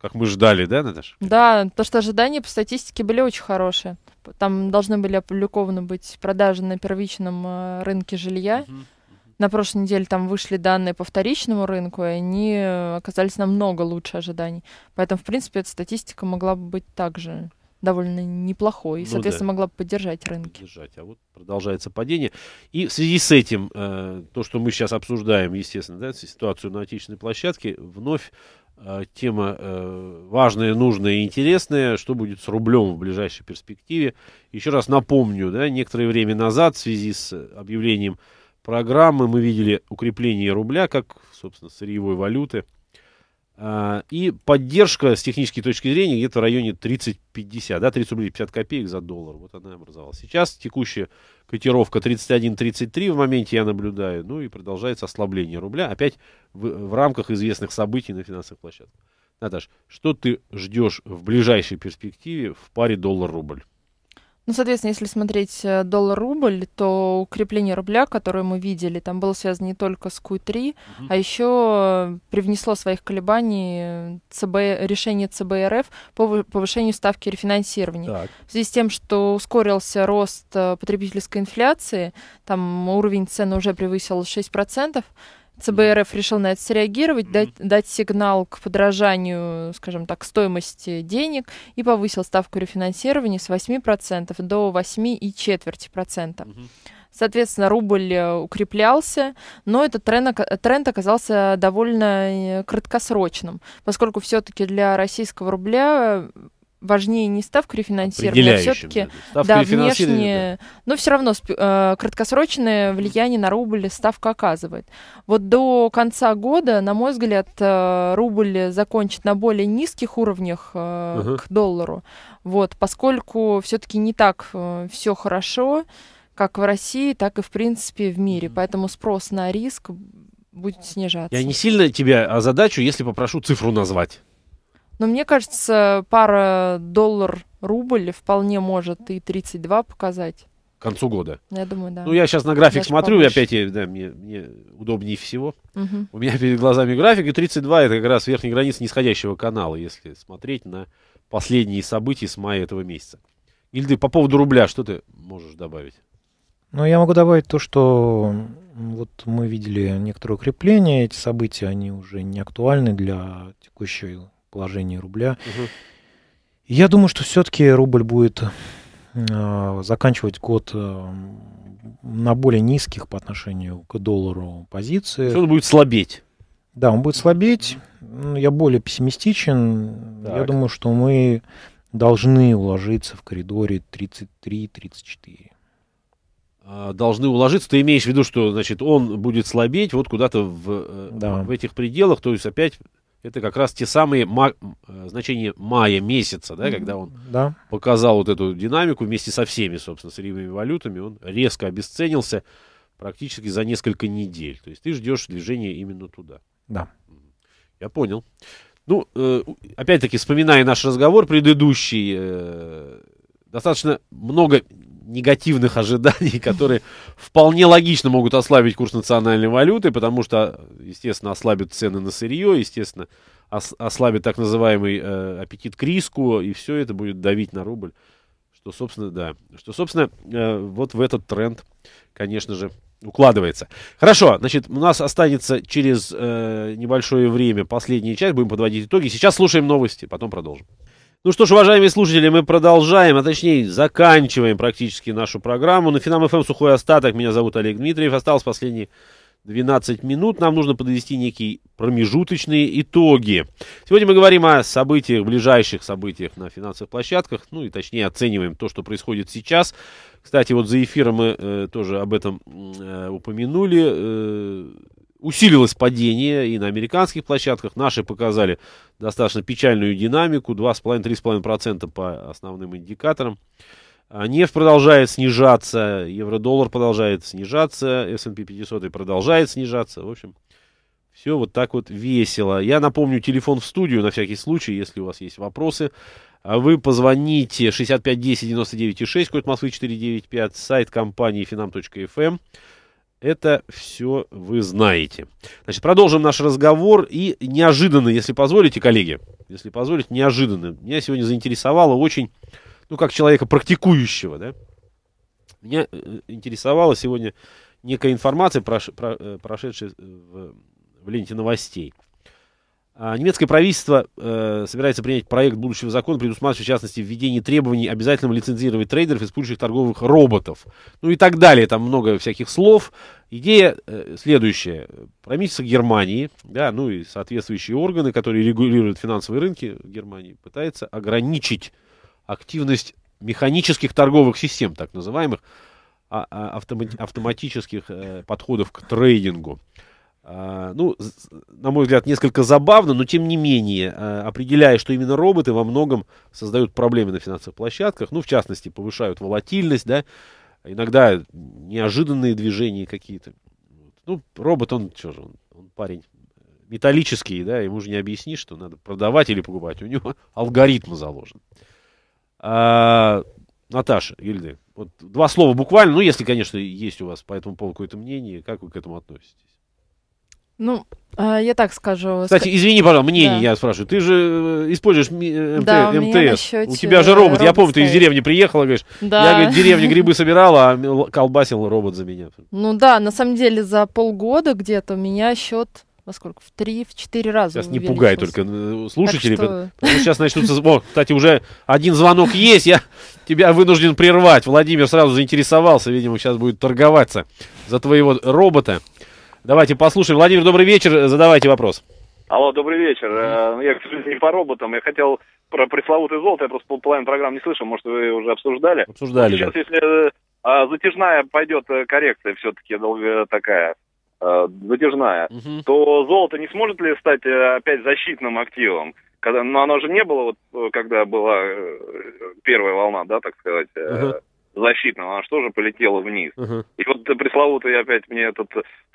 как мы ждали, да, Наташа? Да, то что ожидания по статистике были очень хорошие. Там должны были опубликованы быть продажи на первичном э, рынке жилья. Uh-huh на прошлой неделе там вышли данные по вторичному рынку, и они оказались намного лучше ожиданий. Поэтому, в принципе, эта статистика могла бы быть также довольно неплохой, и, ну соответственно, да. могла бы поддержать рынки. Поддержать. А вот продолжается падение. И в связи с этим, э, то, что мы сейчас обсуждаем, естественно, да, ситуацию на отечественной площадке, вновь э, тема э, важная, нужная и интересная, что будет с рублем в ближайшей перспективе. Еще раз напомню, да, некоторое время назад в связи с объявлением программы мы видели укрепление рубля как, собственно, сырьевой валюты. А, и поддержка с технической точки зрения где-то в районе 30-50, да, 30 рублей 50 копеек за доллар. Вот она образовалась. Сейчас текущая котировка 31-33 в моменте я наблюдаю. Ну и продолжается ослабление рубля. Опять в, в рамках известных событий на финансовых площадках. Наташ, что ты ждешь в ближайшей перспективе в паре доллар-рубль? Ну, соответственно, если смотреть э, доллар-рубль, то укрепление рубля, которое мы видели, там было связано не только с Q3, угу. а еще привнесло своих колебаний э, ЦБ, решение ЦБРФ по повышению ставки рефинансирования. Так. В связи с тем, что ускорился рост э, потребительской инфляции, там уровень цен уже превысил 6%, ЦБРФ решил на это среагировать, дать, дать сигнал к подражанию, скажем так, стоимости денег и повысил ставку рефинансирования с 8% до 8,25%. Mm-hmm. Соответственно, рубль э, укреплялся, но этот тренд, тренд оказался довольно э, краткосрочным, поскольку все-таки для российского рубля важнее не ставку рефинансирования, а все-таки да, внешние, но все равно э, краткосрочное влияние на рубль ставка оказывает. Вот до конца года, на мой взгляд, э, рубль закончит на более низких уровнях э, угу. к доллару, вот, поскольку все-таки не так э, все хорошо, как в России, так и в принципе в мире, поэтому спрос на риск будет снижаться. Я не сильно тебя озадачу, если попрошу цифру назвать. Но мне кажется, пара доллар-рубль вполне может и 32 показать. К концу года. Я думаю, да. Ну, я сейчас на график Даже смотрю, побольше. опять да, мне, мне удобнее всего. Угу. У меня перед глазами график, и 32 это как раз верхняя граница нисходящего канала, если смотреть на последние события с мая этого месяца. Ильды, по поводу рубля, что ты можешь добавить? Ну, я могу добавить то, что вот мы видели некоторое укрепления, эти события, они уже не актуальны для текущей положении рубля. Угу. Я думаю, что все-таки рубль будет э, заканчивать год э, на более низких по отношению к доллару позиции. Он будет слабеть. Да, он будет слабеть. Ну, я более пессимистичен. Так. Я думаю, что мы должны уложиться в коридоре 33-34 а, должны уложиться. Ты имеешь в виду, что значит, он будет слабеть вот куда-то в, э, да. в этих пределах, то есть опять это как раз те самые ма- э, значения мая месяца, да, когда он да. показал вот эту динамику вместе со всеми, собственно, сырьевыми валютами. Он резко обесценился практически за несколько недель. То есть ты ждешь движения именно туда. Да. Я понял. Ну, э, опять-таки, вспоминая наш разговор предыдущий, э, достаточно много негативных ожиданий, [laughs] которые вполне логично могут ослабить курс национальной валюты, потому что, естественно, ослабят цены на сырье, естественно, ослабит так называемый э, аппетит к риску, и все это будет давить на рубль. Что, собственно, да, что, собственно, э, вот в этот тренд, конечно же, укладывается. Хорошо, значит, у нас останется через э, небольшое время последняя часть, будем подводить итоги. Сейчас слушаем новости, потом продолжим. Ну что ж, уважаемые слушатели, мы продолжаем, а точнее заканчиваем практически нашу программу. На Финам ФМ эм сухой остаток. Меня зовут Олег Дмитриев. Осталось последние 12 минут. Нам нужно подвести некие промежуточные итоги. Сегодня мы говорим о событиях, ближайших событиях на финансовых площадках. Ну и точнее оцениваем то, что происходит сейчас. Кстати, вот за эфиром мы э, тоже об этом э, упомянули. Э, усилилось падение и на американских площадках. Наши показали достаточно печальную динамику, 2,5-3,5% по основным индикаторам. А, нефть продолжает снижаться, евро-доллар продолжает снижаться, S&P 500 продолжает снижаться. В общем, все вот так вот весело. Я напомню телефон в студию на всякий случай, если у вас есть вопросы. А вы позвоните 6510 99 6, код Москвы 495, сайт компании finam.fm. Это все вы знаете. Значит, продолжим наш разговор. И неожиданно, если позволите, коллеги, если позволите, неожиданно. Меня сегодня заинтересовало очень, ну, как человека практикующего, да, меня э, интересовала сегодня некая информация, прош, про, э, прошедшая э, в, в ленте новостей. А, немецкое правительство э, собирается принять проект будущего закона, предусматривающий, в частности, введение требований обязательного лицензировать трейдеров, использующих торговых роботов. Ну и так далее. Там много всяких слов. Идея э, следующая. Правительство Германии, да, ну и соответствующие органы, которые регулируют финансовые рынки Германии, пытается ограничить активность механических торговых систем, так называемых, а, а, автоматических э, подходов к трейдингу. А, ну, на мой взгляд, несколько забавно, но тем не менее, а, определяя, что именно роботы во многом создают проблемы на финансовых площадках, ну, в частности, повышают волатильность, да, иногда неожиданные движения какие-то. Ну, робот, он, что же, он, он парень металлический, да, ему же не объяснишь, что надо продавать или покупать, у него [laughs] алгоритм заложен. А, Наташа, Гильды, вот два слова буквально, ну, если, конечно, есть у вас по этому поводу какое-то мнение, как вы к этому относитесь? Ну, а, я так скажу. Кстати, извини, пожалуйста, мнение да. я спрашиваю. Ты же э, используешь э, МТ, да, у меня МТС. Счете у тебя же робот. робот я помню, стоит. ты из деревни приехала, говоришь. Да. Я, говорит, в деревне грибы собирала, а колбасил робот за меня. Ну да, на самом деле за полгода где-то у меня счет во сколько? В три, в четыре раза. Сейчас не пугай только слушатели. Э, так что... Потому что сейчас начнутся... [laughs] О, кстати, уже один звонок есть, я тебя вынужден прервать. Владимир сразу заинтересовался, видимо, сейчас будет торговаться за твоего робота. Давайте послушаем. Владимир, добрый вечер. Задавайте вопрос. Алло, добрый вечер. Э, я, к сожалению, не по роботам. Я хотел про пресловутый золото. Я просто половину программ не слышал. Может, вы уже обсуждали? Обсуждали, ну, Сейчас, да. если э, а, затяжная пойдет э, коррекция все-таки такая, затяжная, угу. то золото не сможет ли стать опять защитным активом? но оно же не было, вот, когда была первая волна, да, так сказать, угу защитного, а она же тоже полетела вниз. Uh-huh. И вот пресловутый опять мне этот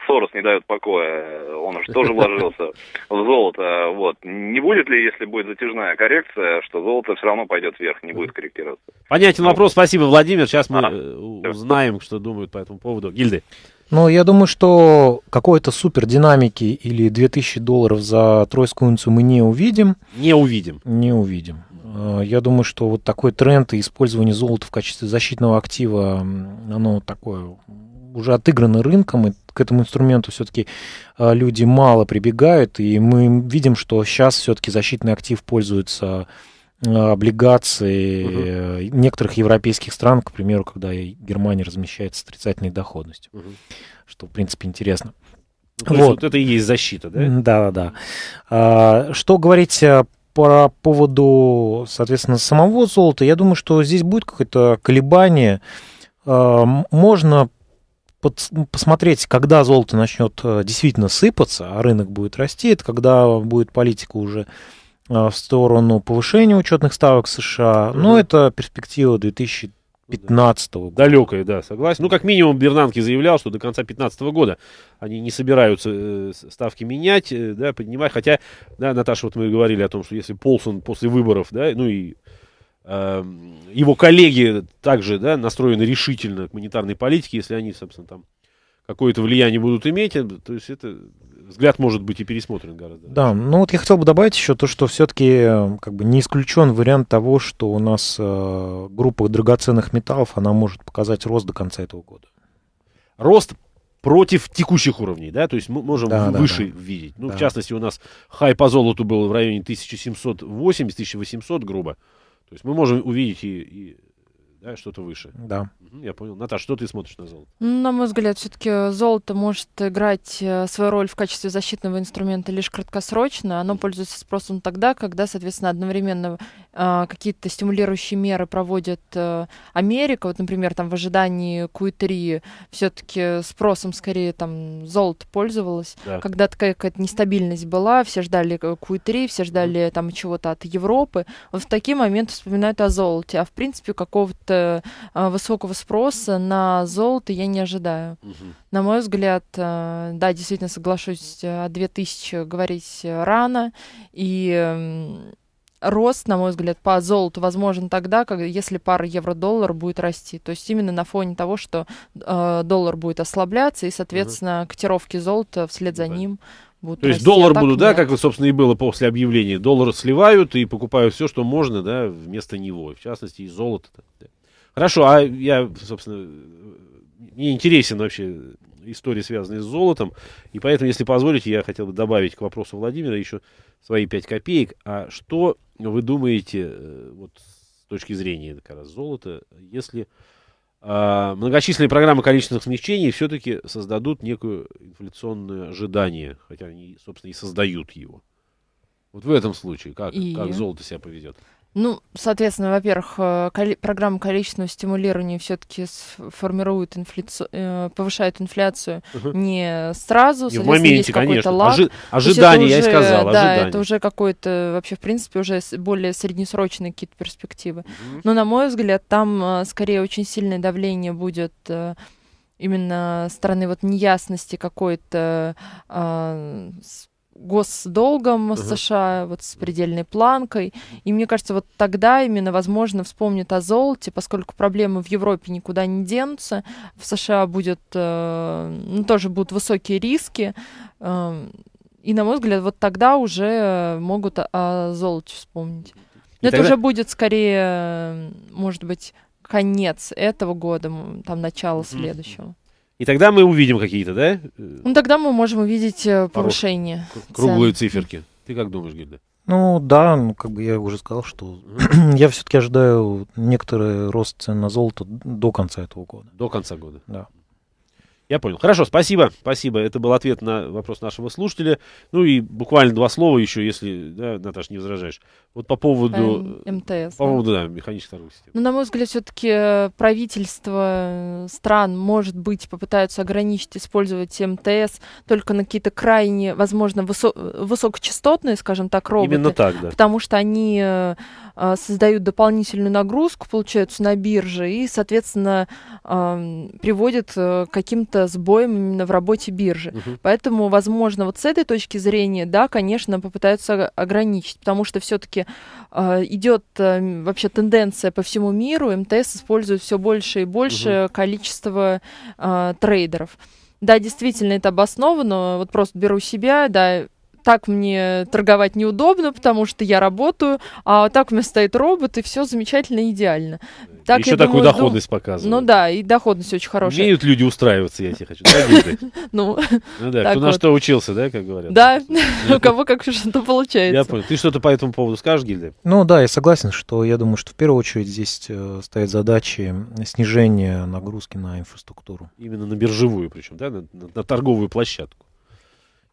Сорос не дает покоя, он же тоже вложился в золото. Вот. Не будет ли, если будет затяжная коррекция, что золото все равно пойдет вверх, не будет корректироваться? Понятен вопрос, спасибо, Владимир. Сейчас мы а, э, узнаем, что думают по этому поводу. Гильды. Ну, я думаю, что какой-то супер динамики или 2000 долларов за тройскую унцию мы не увидим. Не увидим. Не увидим. Э, я думаю, что вот такой тренд и использование золота в качестве защитного актива, оно такое уже отыграно рынком, и к этому инструменту все-таки э, люди мало прибегают, и мы видим, что сейчас все-таки защитный актив пользуется э, облигации угу. некоторых европейских стран, к примеру, когда Германия размещается с отрицательной доходностью, угу. что, в принципе, интересно. Ну, вот. вот это и есть защита, да? Да, да, да. А, что говорить по поводу, соответственно, самого золота, я думаю, что здесь будет какое-то колебание. Э, можно посмотреть, когда золото начнет э, действительно сыпаться, а рынок будет расти, это когда будет политика уже э, в сторону повышения учетных ставок США. Но mm это перспектива 2000 15 -го года. Далекое, да, согласен. Ну, как минимум, Бернанки заявлял, что до конца 15 -го года они не собираются э, ставки менять, э, да, поднимать. Хотя, да, Наташа, вот мы говорили о том, что если Полсон после выборов, да, ну и э, его коллеги также, да, настроены решительно к монетарной политике, если они, собственно, там какое-то влияние будут иметь, э, то есть это взгляд может быть и пересмотрен гораздо. Да, ну вот я хотел бы добавить еще то, что все-таки э, как бы не исключен вариант того, что у нас э, группа драгоценных металлов, она может показать рост до конца этого года. Рост против текущих уровней, да, то есть мы можем да, выше да, да. видеть. Ну, да. в частности, у нас хай по золоту был в районе 1780-1800, грубо. То есть мы можем увидеть и, и да, что-то выше. Да. Я понял. Наташа, что ты смотришь на золото? Ну, на мой взгляд, все-таки золото может играть э, свою роль в качестве защитного инструмента лишь краткосрочно. Оно пользуется спросом тогда, когда, соответственно, одновременно а, какие-то стимулирующие меры проводит э, Америка. Вот, например, там в ожидании Q3 все-таки спросом скорее там золото пользовалось. Да. Когда такая какая-то нестабильность была, все ждали Q3, э, все ждали там чего-то от Европы. Вот в такие моменты вспоминают о золоте. А в принципе, какого-то Э, а, высокого спроса на золото я не ожидаю. Угу. На мой взгляд, э, да, действительно соглашусь, э, о 2000 говорить рано, и рост, на мой взгляд, по золоту возможен тогда, когда если пара евро-доллар будет расти. То есть именно на фоне того, что э, доллар будет ослабляться, и, соответственно, угу. котировки золота вслед за да. ним будут То есть расти, а доллар а будут, да, как, собственно, и было после объявления. доллары сливают и покупают все, что можно, да, вместо него. В частности, и золото. Да. Хорошо, а я, собственно, мне интересен вообще истории, связанные с золотом. И поэтому, если позволите, я хотел бы добавить к вопросу Владимира еще свои пять копеек. А что вы думаете э, вот, с точки зрения как раз золота, если а, многочисленные программы количественных смягчений все-таки создадут некое инфляционное ожидание, хотя они, собственно, и создают его? Вот в этом случае, как, и... как золото себя поведет? Ну, соответственно, во-первых, э, коли- программа количественного стимулирования все-таки формирует инфляцию, э, повышает инфляцию угу. не сразу, не в моменте, конечно. Лаг. Ожи- ожидание, уже, я и сказал, да, это уже какой-то вообще в принципе уже более среднесрочные какие-то перспективы. Угу. Но на мой взгляд, там э, скорее очень сильное давление будет именно стороны вот неясности какой-то э, госдолгом угу. США, вот с предельной планкой. И мне кажется, вот тогда именно, возможно, вспомнят о золоте, поскольку проблемы в Европе никуда не денутся, в США будет, э, ну, тоже будут высокие риски. Э, и, на мой взгляд, вот тогда уже могут о, о золоте вспомнить. Но это тогда... уже будет скорее, может быть, конец этого года, там начало следующего. И тогда мы увидим какие-то, да? Ну, тогда мы можем увидеть э, повышение. Круглые цен. циферки. Ты как думаешь, Гильда? Ну да, ну как бы я уже сказал, что [clears throat] я все-таки ожидаю некоторый рост цен на золото до конца этого года. До конца года. Да. Я понял. Хорошо, спасибо, спасибо. Это был ответ на вопрос нашего слушателя. Ну и буквально два слова еще, если, да, Наташа, не возражаешь, вот по поводу... Эм, э, МТС. По да? поводу, да, механической торговой Ну, на мой взгляд, все-таки э, правительство э, стран, может быть, попытаются ограничить использовать МТС только на какие-то крайне, возможно, высо- высокочастотные, скажем так, роботы. Именно так, да. Потому что они создают дополнительную нагрузку, получается, на бирже и, соответственно, эм, приводят к каким-то сбоям именно в работе биржи. Угу. Поэтому, возможно, вот с этой точки зрения, да, конечно, попытаются ограничить, потому что все-таки Э, идет эм, вообще тенденция по всему миру, МТС использует все больше и больше угу. количество э, трейдеров. Да, действительно, это обосновано. Вот просто беру себя, да, так мне торговать неудобно, потому что я работаю, а так у меня стоит робот, и все замечательно идеально. Так, Еще такую думаю, доходность дум... показывают. Ну да, и доходность очень хорошая. Умеют люди устраиваться, я тебе хочу. [laughs] Ну, ну, да, кто на что учился, да, как говорят? Да, [laughs] [laughs] у кого как что-то получается. Я понял. Ты что-то по этому поводу скажешь, Гильда? Ну да, я согласен, что я думаю, что в первую очередь здесь э, стоят задачи снижения нагрузки на инфраструктуру. Именно на биржевую причем, да, на торговую площадку.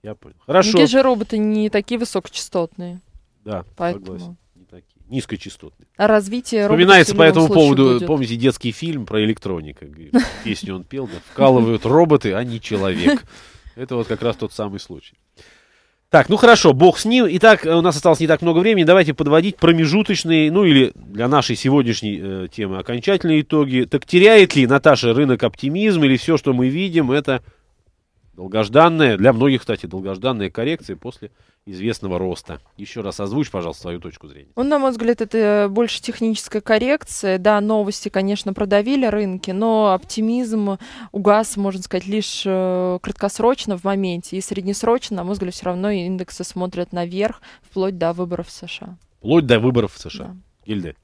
Я понял. Хорошо. Какие же роботы не такие высокочастотные. Да, поэтому... согласен. Не такие. Низкочастотные. А развитие Вспоминается по этому поводу, будет. помните, детский фильм про электроника. [laughs] Песню он пел, да, вкалывают роботы, а не человек. [laughs] Это вот как раз тот самый случай. Так, ну хорошо, бог с ним. Итак, э, у нас осталось не так много времени. Давайте подводить промежуточные, ну или для нашей сегодняшней э, темы окончательные итоги. Так теряет ли, Наташа, рынок оптимизм или все, что мы видим, это Долгожданная, для многих, кстати, долгожданная коррекция после известного роста. Еще раз озвучь, пожалуйста, свою точку зрения. Ну, на мой взгляд, это э, больше техническая коррекция. Да, новости, конечно, продавили рынки, но оптимизм угас, можно сказать, лишь э, краткосрочно в моменте. И среднесрочно, на мой взгляд, все равно индексы смотрят наверх, вплоть до выборов в США. Вплоть до выборов в США. Да. Гильды.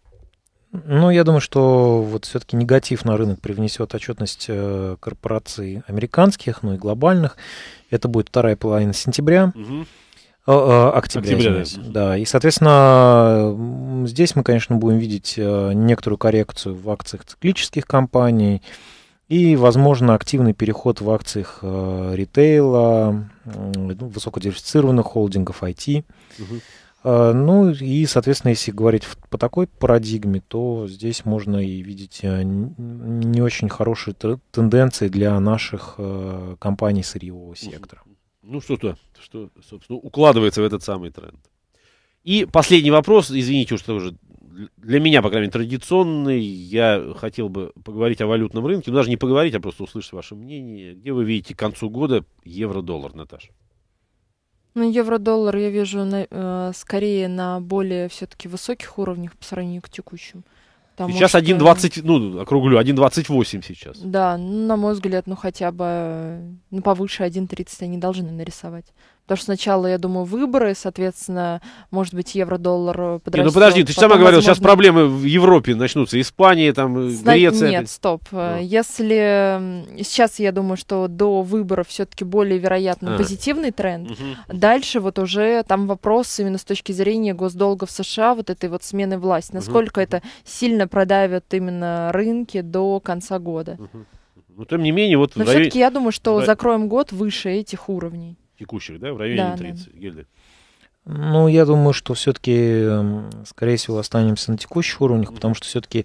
Ну, я думаю, что вот все-таки негатив на рынок привнесет отчетность э, корпораций американских, ну и глобальных. Это будет вторая половина сентября. Угу. А, октября, октября да. да. И, соответственно, здесь мы, конечно, будем видеть э, некоторую коррекцию в акциях циклических компаний и, возможно, активный переход в акциях э, ритейла, высокодиверсифицированных холдингов IT. Угу. А, ну и, соответственно, если говорить по такой парадигме, то здесь можно и видеть э, не очень хорошие тенденции для наших э, компаний сырьевого сектора. Ну что-то, что, собственно, укладывается в этот самый тренд. И последний вопрос, извините, что уже для меня, по крайней мере, традиционный. Я хотел бы поговорить о валютном рынке. Ну, даже не поговорить, а просто услышать ваше мнение. Где вы видите к концу года евро-доллар, Наташа? Ну, евро-доллар я вижу на, э, скорее на более все-таки высоких уровнях по сравнению к текущим. Потому сейчас что... 1,20, ну, округлю, 1,28 сейчас. Да, ну, на мой взгляд, ну, хотя бы э, ну, повыше 1,30 они должны нарисовать. Потому что сначала, я думаю, выборы, соответственно, может быть, евро-доллар подрастет. Не, ну подожди, ты же сама говорила, возможно... сейчас проблемы в Европе начнутся. Испания, там, Зна... Э, Греция. Нет, это... стоп. А. Э, если сейчас, я думаю, что до выборов все-таки более вероятно а. позитивный тренд, угу. дальше вот уже там вопрос именно с точки зрения госдолга в США, вот этой вот смены власти. Насколько угу. это сильно продавит именно рынки до конца года. Угу. Ну, Но тем не менее, вот... Но заве... все-таки я думаю, что да. закроем год выше этих уровней текущих, да, в районе да, 30 да. гильдий? Ну, я думаю, что все-таки, эм, скорее всего, останемся на текущих уровнях, потому что все-таки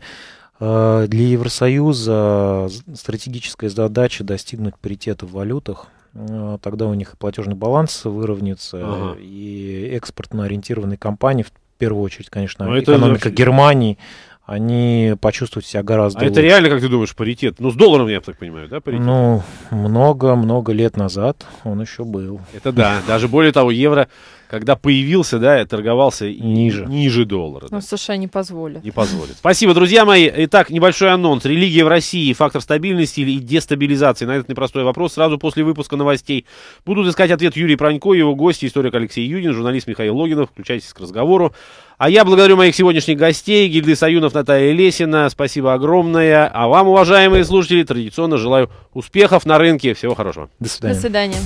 э, для Евросоюза стратегическая задача достигнуть паритета в валютах. Э, тогда у них и платежный баланс выровняется, ага. и экспортно ориентированные компании, в первую очередь, конечно, Но ну, экономика это... Германии, они почувствуют себя гораздо А лучше. это реально, как ты думаешь, паритет? Ну, с долларом, я так понимаю, да, паритет? Ну, много-много лет назад он еще был. Это да. Даже более того, евро когда появился, да, и торговался ниже, ниже доллара. Но ну, да. США не позволят. Не позволят. Спасибо, друзья мои. Итак, небольшой анонс. Религия в России, фактор стабильности и дестабилизации. На этот непростой вопрос сразу после выпуска новостей. Будут искать ответ Юрий Пронько, его гости, историк Алексей Юдин, журналист Михаил Логинов. Включайтесь к разговору. А я благодарю моих сегодняшних гостей, Гильды Саюнов, Наталья Лесина. Спасибо огромное. А вам, уважаемые слушатели, традиционно желаю успехов на рынке. Всего хорошего. До свидания. До свидания.